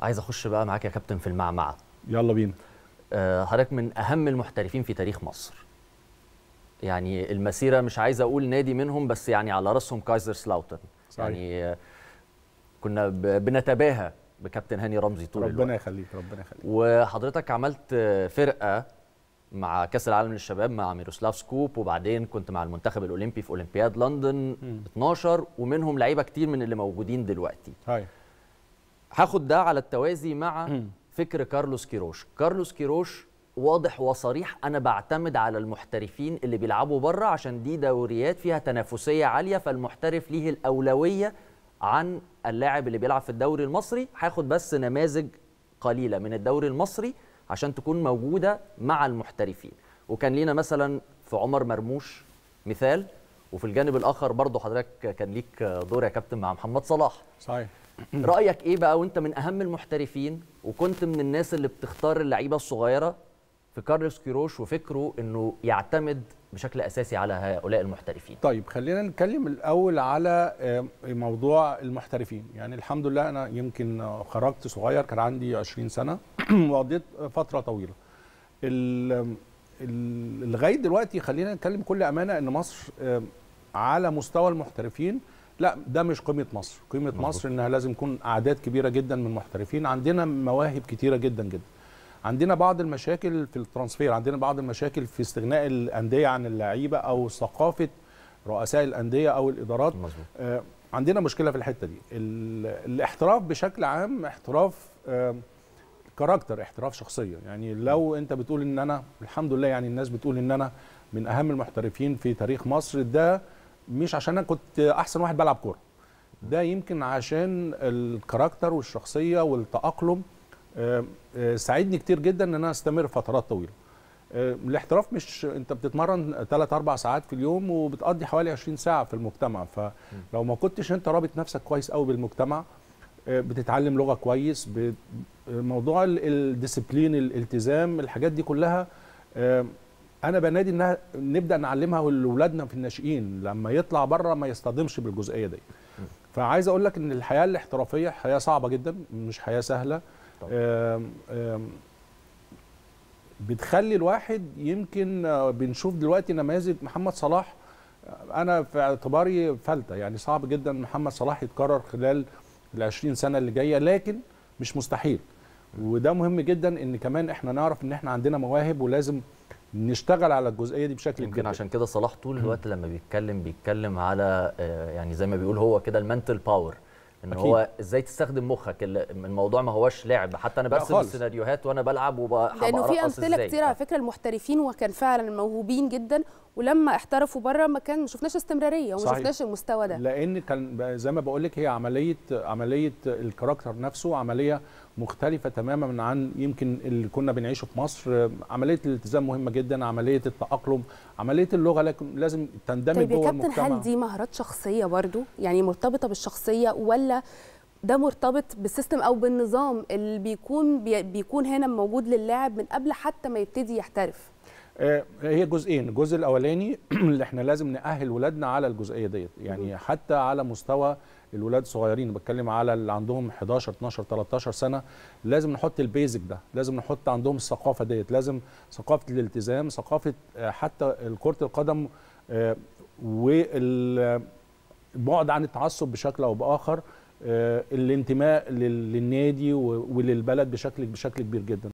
عايز اخش بقى معاك يا كابتن في المعمعه يلا بينا آه، حضرتك من اهم المحترفين في تاريخ مصر يعني المسيره مش عايز اقول نادي منهم بس يعني على راسهم كايزر سلاوتن يعني كنا بنتباهى بكابتن هاني رمزي طول الوقت ربنا يخليك ربنا يخليك وحضرتك عملت فرقه مع كاس العالم للشباب مع ميروسلاف سكوب وبعدين كنت مع المنتخب الاولمبي في اولمبياد لندن م. 12 ومنهم لعيبه كتير من اللي موجودين دلوقتي هاي. هاخد ده على التوازي مع فكر كارلوس كيروش كارلوس كيروش واضح وصريح انا بعتمد على المحترفين اللي بيلعبوا بره عشان دي دوريات فيها تنافسيه عاليه فالمحترف ليه الاولويه عن اللاعب اللي بيلعب في الدوري المصري هاخد بس نماذج قليله من الدوري المصري عشان تكون موجوده مع المحترفين وكان لينا مثلا في عمر مرموش مثال وفي الجانب الاخر برضه حضرتك كان ليك دور يا كابتن مع محمد صلاح صحيح رايك ايه بقى وانت من اهم المحترفين وكنت من الناس اللي بتختار اللعيبه الصغيره في كارلوس كيروش وفكره انه يعتمد بشكل اساسي على هؤلاء المحترفين طيب خلينا نتكلم الاول على آه، موضوع المحترفين يعني الحمد لله انا يمكن خرجت صغير كان عندي 20 سنه وقضيت فتره طويله لغايه دلوقتي خلينا نتكلم كل امانه ان مصر آه، على مستوى المحترفين لا ده مش قيمه مصر قيمه مزبوط. مصر انها لازم يكون اعداد كبيره جدا من المحترفين عندنا مواهب كتيره جدا جدا عندنا بعض المشاكل في الترانسفير عندنا بعض المشاكل في استغناء الانديه عن اللعيبه او ثقافه رؤساء الانديه او الادارات مزبوط. آه عندنا مشكله في الحته دي الاحتراف بشكل عام احتراف آه كاركتر احتراف شخصيه يعني لو انت بتقول ان انا الحمد لله يعني الناس بتقول ان انا من اهم المحترفين في تاريخ مصر ده مش عشان انا كنت احسن واحد بلعب كوره ده يمكن عشان الكاركتر والشخصيه والتاقلم آه، آه، ساعدني كتير جدا ان انا استمر فترات طويله آه، الاحتراف مش انت بتتمرن 3 4 ساعات في اليوم وبتقضي حوالي 20 ساعه في المجتمع فلو ما كنتش انت رابط نفسك كويس قوي بالمجتمع بتتعلم لغه كويس موضوع الديسيبلين الالتزام الحاجات دي كلها انا بنادي انها نبدا نعلمها لاولادنا في الناشئين لما يطلع بره ما يصطدمش بالجزئيه دي فعايز اقول لك ان الحياه الاحترافيه حياه صعبه جدا مش حياه سهله آم آم بتخلي الواحد يمكن آه، بنشوف دلوقتي نماذج محمد صلاح انا في اعتباري فلته يعني صعب جدا محمد صلاح يتكرر خلال ال 20 سنه اللي جايه لكن مش مستحيل وده مهم جدا ان كمان احنا نعرف ان احنا عندنا مواهب ولازم نشتغل على الجزئيه دي بشكل يمكن عشان كده صلاح طول الوقت لما بيتكلم بيتكلم على آه، يعني زي ما بيقول هو كده المنتل باور ان أكيد. هو ازاي تستخدم مخك الموضوع ما هواش لعب حتى انا برسم السيناريوهات وانا بلعب وبرقص لانه في امثله كتير على فكره المحترفين وكان فعلا موهوبين جدا ولما احترفوا بره ما كان ما شفناش استمراريه وما شفناش المستوى ده لان كان زي ما بقول لك هي عمليه عمليه الكاركتر نفسه عمليه مختلفه تماما عن يمكن اللي كنا بنعيشه في مصر عمليه الالتزام مهمه جدا عمليه التاقلم عمليه اللغه لكن لازم تندمج طيب جوه المجتمع طيب كابتن هل دي مهارات شخصيه برضو يعني مرتبطه بالشخصيه ولا ده مرتبط بالسيستم او بالنظام اللي بيكون بيكون هنا موجود للاعب من قبل حتى ما يبتدي يحترف آه، هي جزئين الجزء الاولاني اللي احنا لازم ناهل ولادنا على الجزئيه ديت يعني حتى على مستوى الولاد صغيرين بتكلم على اللي عندهم 11 12 13 سنه لازم نحط البيزك ده لازم نحط عندهم الثقافه ديت لازم ثقافه الالتزام ثقافه آه، حتى كره القدم آه، والبعد عن التعصب بشكل او باخر الانتماء للنادي وللبلد بشكل بشكل كبير جدا